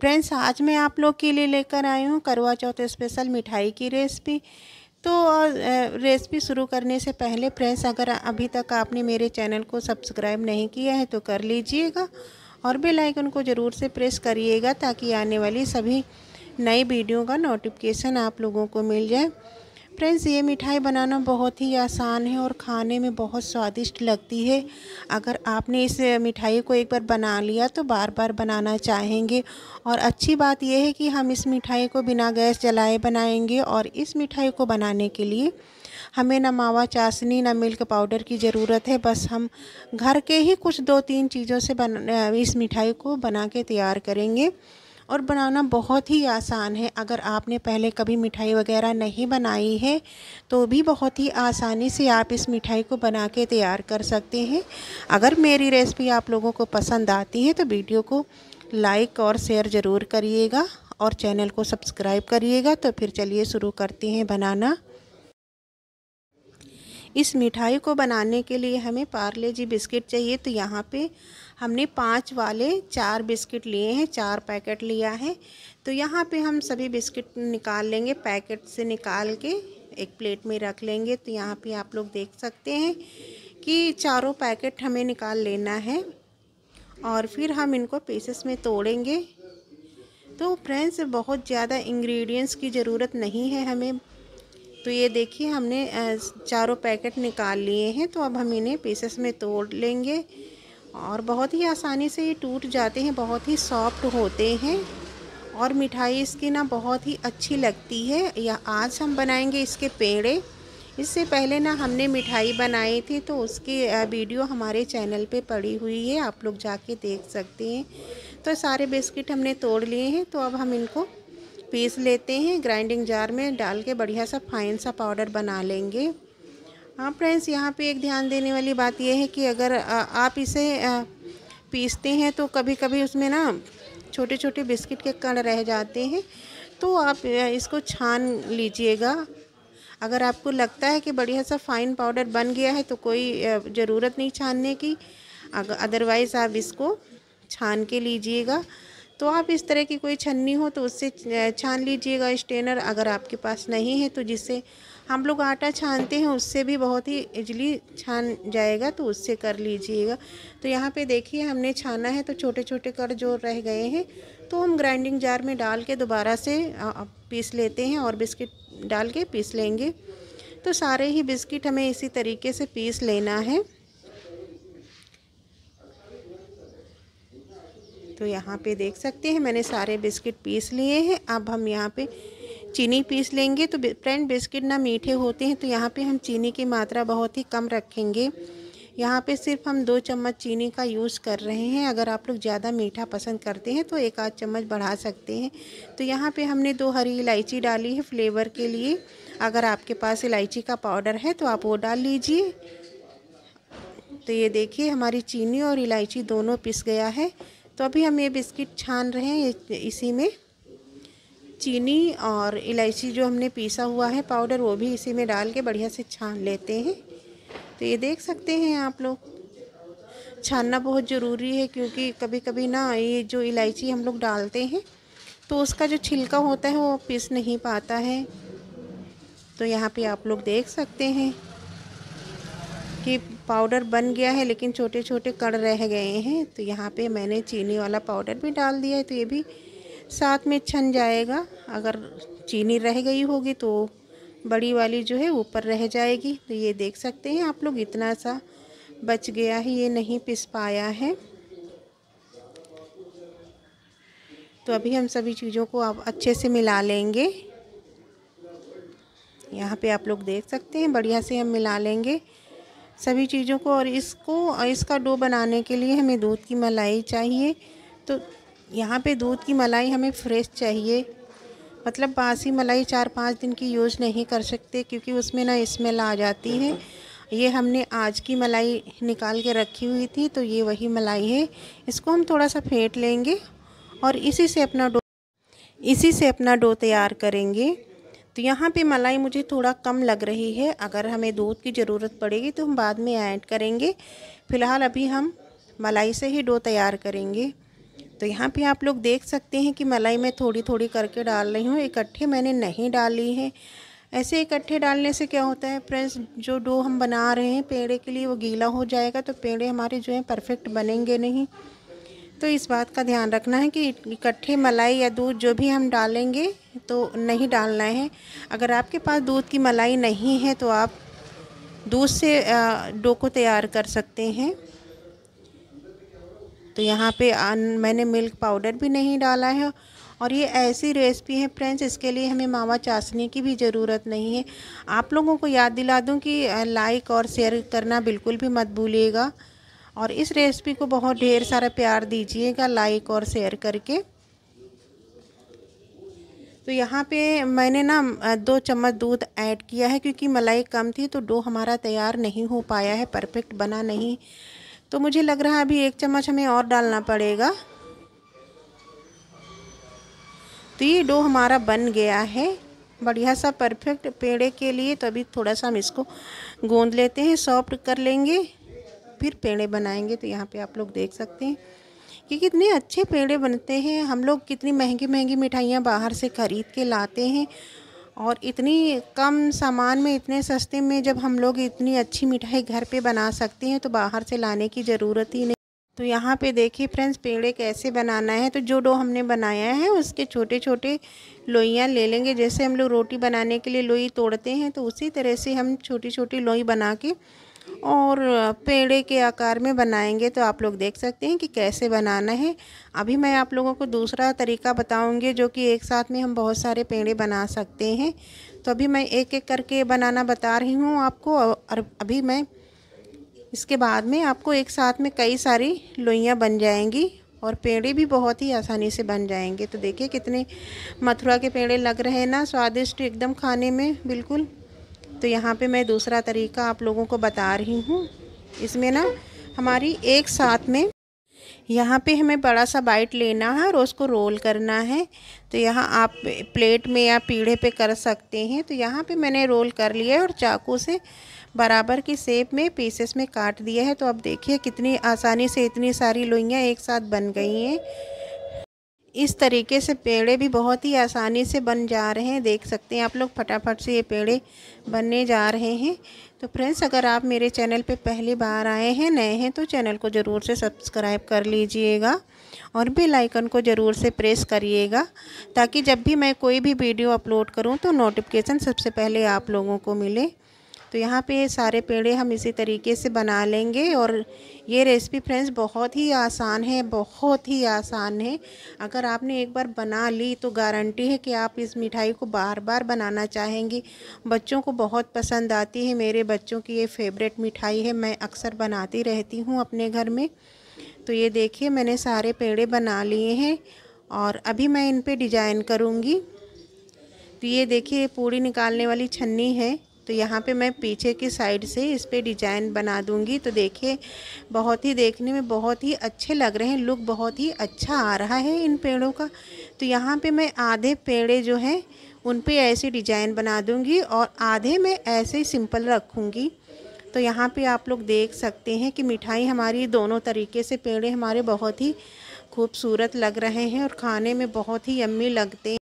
friends आज मैं आप लोग के लिए लेकर आई हूँ करवा चौथ स्पेशल मिठाई की रेसिपी तो रेसिपी शुरू करने से पहले फ्रेंड्स अगर अभी तक आपने मेरे चैनल को सब्सक्राइब नहीं किया है तो कर लीजिएगा और बेल आइकन को ज़रूर से प्रेस करिएगा ताकि आने वाली सभी नई वीडियो का नोटिफिकेशन आप लोगों को मिल जाए फ्रेंड्स ये मिठाई बनाना बहुत ही आसान है और खाने में बहुत स्वादिष्ट लगती है अगर आपने इस मिठाई को एक बार बना लिया तो बार बार बनाना चाहेंगे और अच्छी बात यह है कि हम इस मिठाई को बिना गैस जलाए बनाएंगे और इस मिठाई को बनाने के लिए हमें ना मावा चाशनी ना मिल्क पाउडर की ज़रूरत है बस हम घर के ही कुछ दो तीन चीज़ों से बन इस मिठाई को बना के तैयार करेंगे और बनाना बहुत ही आसान है अगर आपने पहले कभी मिठाई वगैरह नहीं बनाई है तो भी बहुत ही आसानी से आप इस मिठाई को बना के तैयार कर सकते हैं अगर मेरी रेसिपी आप लोगों को पसंद आती है तो वीडियो को लाइक और शेयर ज़रूर करिएगा और चैनल को सब्सक्राइब करिएगा तो फिर चलिए शुरू करते हैं बनाना इस मिठाई को बनाने के लिए हमें पार्ले जी बिस्किट चाहिए तो यहाँ पे हमने पांच वाले चार बिस्किट लिए हैं चार पैकेट लिया है तो यहाँ पे हम सभी बिस्किट निकाल लेंगे पैकेट से निकाल के एक प्लेट में रख लेंगे तो यहाँ पे आप लोग देख सकते हैं कि चारों पैकेट हमें निकाल लेना है और फिर हम इनको पीसेस में तोड़ेंगे तो फ्रेंड्स बहुत ज़्यादा इंग्रेडिएंट्स की ज़रूरत नहीं है हमें तो ये देखिए हमने चारों पैकेट निकाल लिए हैं तो अब हम इन्हें पीसेस में तोड़ लेंगे और बहुत ही आसानी से ये टूट जाते हैं बहुत ही सॉफ्ट होते हैं और मिठाई इसकी ना बहुत ही अच्छी लगती है या आज हम बनाएंगे इसके पेड़े इससे पहले ना हमने मिठाई बनाई थी तो उसकी वीडियो हमारे चैनल पे पड़ी हुई है आप लोग जाके देख सकते हैं तो सारे बिस्किट हमने तोड़ लिए हैं तो अब हम इनको पीस लेते हैं ग्राइंडिंग जार में डाल के बढ़िया सा फाइन सा पाउडर बना लेंगे हाँ फ्रेंड्स यहाँ पे एक ध्यान देने वाली बात यह है कि अगर आप इसे पीसते हैं तो कभी कभी उसमें ना छोटे छोटे बिस्किट के कण रह जाते हैं तो आप इसको छान लीजिएगा अगर आपको लगता है कि बढ़िया सा फाइन पाउडर बन गया है तो कोई ज़रूरत नहीं छानने की अदरवाइज़ आप इसको छान के लीजिएगा तो आप इस तरह की कोई छन्नी हो तो उससे छान लीजिएगा स्टेनर अगर आपके पास नहीं है तो जिससे हम लोग आटा छानते हैं उससे भी बहुत ही इजली छान जाएगा तो उससे कर लीजिएगा तो यहाँ पे देखिए हमने छाना है तो छोटे छोटे कर जो रह गए हैं तो हम ग्राइंडिंग जार में डाल के दोबारा से पीस लेते हैं और बिस्किट डाल के पीस लेंगे तो सारे ही बिस्किट हमें इसी तरीके से पीस लेना है तो यहाँ पे देख सकते हैं मैंने सारे बिस्किट पीस लिए हैं अब हम यहाँ पे चीनी पीस लेंगे तो फ्रेंड बिस्किट ना मीठे होते हैं तो यहाँ पे हम चीनी की मात्रा बहुत ही कम रखेंगे यहाँ पे सिर्फ हम दो चम्मच चीनी का यूज़ कर रहे हैं अगर आप लोग ज़्यादा मीठा पसंद करते हैं तो एक आध चम्मच बढ़ा सकते हैं तो यहाँ पे हमने दो हरी इलायची डाली है फ्लेवर के लिए अगर आपके पास इलायची का पाउडर है तो आप वो डाल लीजिए तो ये देखिए हमारी चीनी और इलायची दोनों पिस गया है तो अभी हम ये बिस्किट छान रहे हैं इसी में चीनी और इलायची जो हमने पीसा हुआ है पाउडर वो भी इसी में डाल के बढ़िया से छान लेते हैं तो ये देख सकते हैं आप लोग छानना बहुत ज़रूरी है क्योंकि कभी कभी ना ये जो इलायची हम लोग डालते हैं तो उसका जो छिलका होता है वो पीस नहीं पाता है तो यहाँ पे आप लोग देख सकते हैं कि पाउडर बन गया है लेकिन छोटे छोटे कड़ रह गए हैं तो यहाँ पे मैंने चीनी वाला पाउडर भी डाल दिया है तो ये भी साथ में छन जाएगा अगर चीनी रह गई होगी तो बड़ी वाली जो है ऊपर रह जाएगी तो ये देख सकते हैं आप लोग इतना सा बच गया है ये नहीं पिस पाया है तो अभी हम सभी चीज़ों को आप अच्छे से मिला लेंगे यहाँ पे आप लोग देख सकते हैं बढ़िया से हम मिला लेंगे सभी चीज़ों को और इसको इसका डो बनाने के लिए हमें दूध की मलाई चाहिए तो यहाँ पे दूध की मलाई हमें फ्रेश चाहिए मतलब बासी मलाई चार पाँच दिन की यूज़ नहीं कर सकते क्योंकि उसमें ना इस्मेल आ जाती है ये हमने आज की मलाई निकाल के रखी हुई थी तो ये वही मलाई है इसको हम थोड़ा सा फेंट लेंगे और इसी से अपना डो इसी से अपना डो तैयार करेंगे तो यहाँ पे मलाई मुझे थोड़ा कम लग रही है अगर हमें दूध की ज़रूरत पड़ेगी तो हम बाद में ऐड करेंगे फ़िलहाल अभी हम मलाई से ही डो तैयार करेंगे तो यहाँ पे आप लोग देख सकते हैं कि मलाई मैं थोड़ी थोड़ी करके डाल रही हूँ इकट्ठे मैंने नहीं डाली है ऐसे इकट्ठे डालने से क्या होता है फ्रेंड्स जो डो हम बना रहे हैं पेड़े के लिए वो गीला हो जाएगा तो पेड़े हमारे जो हैं परफेक्ट बनेंगे नहीं तो इस बात का ध्यान रखना है कि इकट्ठे मलाई या दूध जो भी हम डालेंगे तो नहीं डालना है अगर आपके पास दूध की मलाई नहीं है तो आप दूध से डो को तैयार कर सकते हैं तो यहाँ पे मैंने मिल्क पाउडर भी नहीं डाला है और ये ऐसी रेसिपी है फ्रेंड्स इसके लिए हमें मावा चाशनी की भी ज़रूरत नहीं है आप लोगों को याद दिला दूँ कि लाइक और शेयर करना बिल्कुल भी मत भूलिएगा और इस रेसिपी को बहुत ढेर सारा प्यार दीजिएगा लाइक और शेयर करके तो यहाँ पे मैंने ना दो चम्मच दूध ऐड किया है क्योंकि मलाई कम थी तो डो हमारा तैयार नहीं हो पाया है परफेक्ट बना नहीं तो मुझे लग रहा है अभी एक चम्मच हमें और डालना पड़ेगा तो ये डो हमारा बन गया है बढ़िया सा परफेक्ट पेड़े के लिए तो अभी थोड़ा सा हम इसको गोंद लेते हैं सॉफ्ट कर लेंगे फिर पेड़े बनाएंगे तो यहाँ पे आप लोग देख सकते हैं कि कितने अच्छे पेड़े बनते हैं हम लोग कितनी महंगी महंगी मिठाइयाँ बाहर से ख़रीद के लाते हैं और इतनी कम सामान में इतने सस्ते में जब हम लोग इतनी अच्छी मिठाई घर पे बना सकते हैं तो बाहर से लाने की ज़रूरत ही नहीं तो यहाँ पे देखिए फ्रेंड्स पेड़े कैसे बनाना है तो जो डो हमने बनाया है उसके छोटे छोटे लोइयाँ ले लेंगे जैसे हम लोग रोटी बनाने के लिए लोई तोड़ते हैं तो उसी तरह से हम छोटी छोटी लोई बना के और पेड़े के आकार में बनाएंगे तो आप लोग देख सकते हैं कि कैसे बनाना है अभी मैं आप लोगों को दूसरा तरीका बताऊंगी जो कि एक साथ में हम बहुत सारे पेड़े बना सकते हैं तो अभी मैं एक एक करके बनाना बता रही हूँ आपको और अभी मैं इसके बाद में आपको एक साथ में कई सारी लोइयाँ बन जाएंगी और पेड़े भी बहुत ही आसानी से बन जाएंगे तो देखिए कितने मथुरा के पेड़े लग रहे हैं ना स्वादिष्ट एकदम खाने में बिल्कुल तो यहाँ पे मैं दूसरा तरीका आप लोगों को बता रही हूँ इसमें ना हमारी एक साथ में यहाँ पे हमें बड़ा सा बाइट लेना है और उसको रोल करना है तो यहाँ आप प्लेट में या पीढ़े पे कर सकते हैं तो यहाँ पे मैंने रोल कर लिया है और चाकू से बराबर की सेप में पीसेस में काट दिया है तो अब देखिए कितनी आसानी से इतनी सारी लोइयाँ एक साथ बन गई हैं इस तरीके से पेड़े भी बहुत ही आसानी से बन जा रहे हैं देख सकते हैं आप लोग फटाफट से ये पेड़े बनने जा रहे हैं तो फ्रेंड्स अगर आप मेरे चैनल पे पहली बार आए हैं नए हैं तो चैनल को ज़रूर से सब्सक्राइब कर लीजिएगा और बेल आइकन को ज़रूर से प्रेस करिएगा ताकि जब भी मैं कोई भी वीडियो अपलोड करूँ तो नोटिफिकेशन सबसे पहले आप लोगों को मिले तो यहाँ पे सारे पेड़े हम इसी तरीके से बना लेंगे और ये रेसिपी फ्रेंड्स बहुत ही आसान है बहुत ही आसान है अगर आपने एक बार बना ली तो गारंटी है कि आप इस मिठाई को बार बार बनाना चाहेंगी बच्चों को बहुत पसंद आती है मेरे बच्चों की ये फेवरेट मिठाई है मैं अक्सर बनाती रहती हूँ अपने घर में तो ये देखिए मैंने सारे पेड़े बना लिए हैं और अभी मैं इन पर डिजाइन करूँगी तो ये देखिए पूड़ी निकालने वाली छन्नी है तो यहाँ पे मैं पीछे की साइड से इस पर डिजाइन बना दूँगी तो देखिए बहुत ही देखने में बहुत ही अच्छे लग रहे हैं लुक बहुत ही अच्छा आ रहा है इन पेड़ों का तो यहाँ पे मैं आधे पेड़े जो हैं उन पे ऐसे डिजाइन बना दूँगी और आधे मैं ऐसे सिंपल रखूँगी तो यहाँ पे आप लोग देख सकते हैं कि मिठाई हमारी दोनों तरीके से पेड़े हमारे बहुत ही खूबसूरत लग रहे हैं और खाने में बहुत ही यम्मी लगते हैं